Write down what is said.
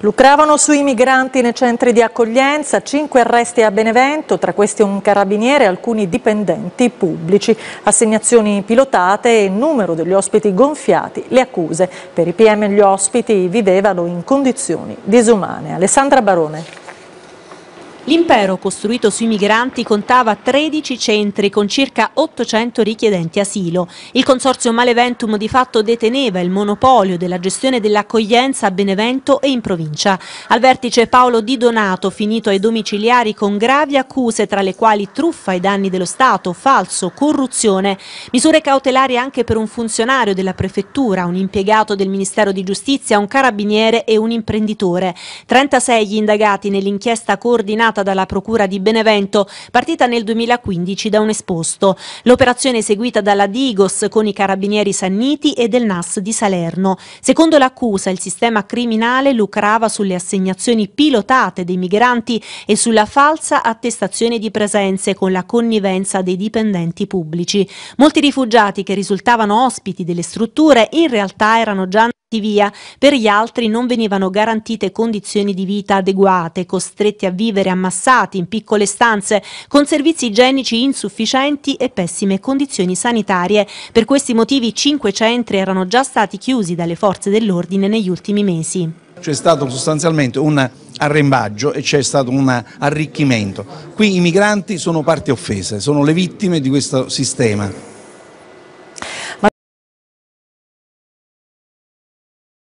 Lucravano sui migranti nei centri di accoglienza, cinque arresti a Benevento, tra questi un carabiniere e alcuni dipendenti pubblici, assegnazioni pilotate e numero degli ospiti gonfiati, le accuse. Per i PM gli ospiti vivevano in condizioni disumane. Alessandra Barone. L'impero costruito sui migranti contava 13 centri con circa 800 richiedenti asilo. Il consorzio Maleventum di fatto deteneva il monopolio della gestione dell'accoglienza a Benevento e in provincia. Al vertice Paolo Di Donato, finito ai domiciliari con gravi accuse tra le quali truffa ai danni dello Stato, falso, corruzione, misure cautelari anche per un funzionario della prefettura, un impiegato del Ministero di Giustizia, un carabiniere e un imprenditore. 36 gli indagati nell'inchiesta coordinata effettuata dalla Procura di Benevento, partita nel 2015 da un esposto. L'operazione è seguita dalla Digos con i carabinieri Sanniti e del NAS di Salerno. Secondo l'accusa, il sistema criminale lucrava sulle assegnazioni pilotate dei migranti e sulla falsa attestazione di presenze con la connivenza dei dipendenti pubblici. Molti rifugiati che risultavano ospiti delle strutture in realtà erano già via, per gli altri non venivano garantite condizioni di vita adeguate, costretti a vivere ammassati in piccole stanze, con servizi igienici insufficienti e pessime condizioni sanitarie. Per questi motivi cinque centri erano già stati chiusi dalle forze dell'ordine negli ultimi mesi. C'è stato sostanzialmente un arrembaggio e c'è stato un arricchimento. Qui i migranti sono parte offese, sono le vittime di questo sistema.